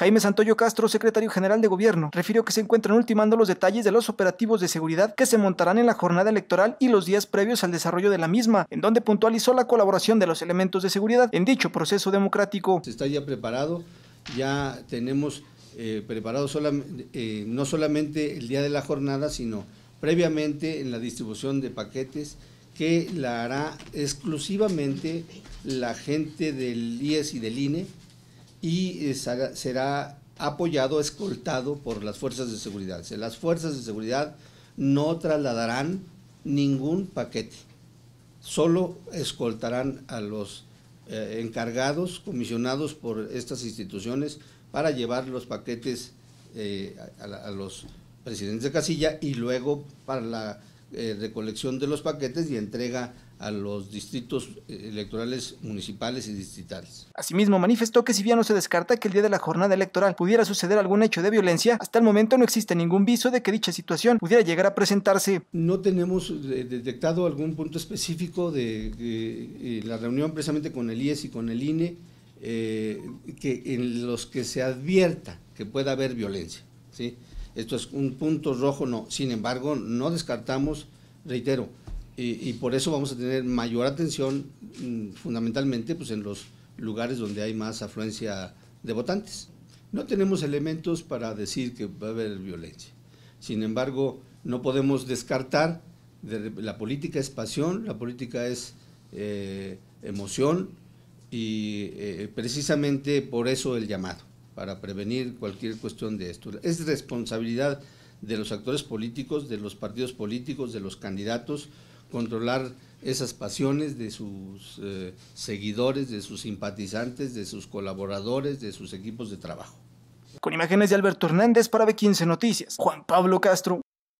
Jaime Santoyo Castro, secretario general de gobierno, refirió que se encuentran ultimando los detalles de los operativos de seguridad que se montarán en la jornada electoral y los días previos al desarrollo de la misma, en donde puntualizó la colaboración de los elementos de seguridad en dicho proceso democrático. Se Está ya preparado, ya tenemos eh, preparado eh, no solamente el día de la jornada, sino previamente en la distribución de paquetes que la hará exclusivamente la gente del IES y del INE y eh, será apoyado, escoltado por las fuerzas de seguridad. Las fuerzas de seguridad no trasladarán ningún paquete, solo escoltarán a los eh, encargados, comisionados por estas instituciones para llevar los paquetes eh, a, los presidentes de casilla y luego para la recolección de los paquetes y entrega a los distritos eh, electorales municipales y distritales. Asimismo, manifestó que si bien no se descarta que el día de la jornada electoral pudiera suceder algún hecho de violencia, hasta el momento no existe ningún viso de que dicha situación pudiera llegar a presentarse. No tenemos eh, detectado algún punto específico de, eh, la reunión precisamente con el IES y con el INE que, en los que se advierta que pueda haber violencia. ¿sí? Esto es un punto rojo, no. Sin embargo, no descartamos, reitero, y, por eso vamos a tener mayor atención mm, fundamentalmente pues, en los lugares donde hay más afluencia de votantes. No tenemos elementos para decir que va a haber violencia. Sin embargo, no podemos descartar, de, la política es pasión, la política es eh, emoción y eh, precisamente por eso el llamado, para prevenir cualquier cuestión de esto. Es responsabilidad de los actores políticos, de los partidos políticos, de los candidatos, controlar esas pasiones de sus eh, seguidores, de sus simpatizantes, de sus colaboradores, de sus equipos de trabajo. Con imágenes de Alberto Hernández para B15 Noticias, Juan Pablo Castro.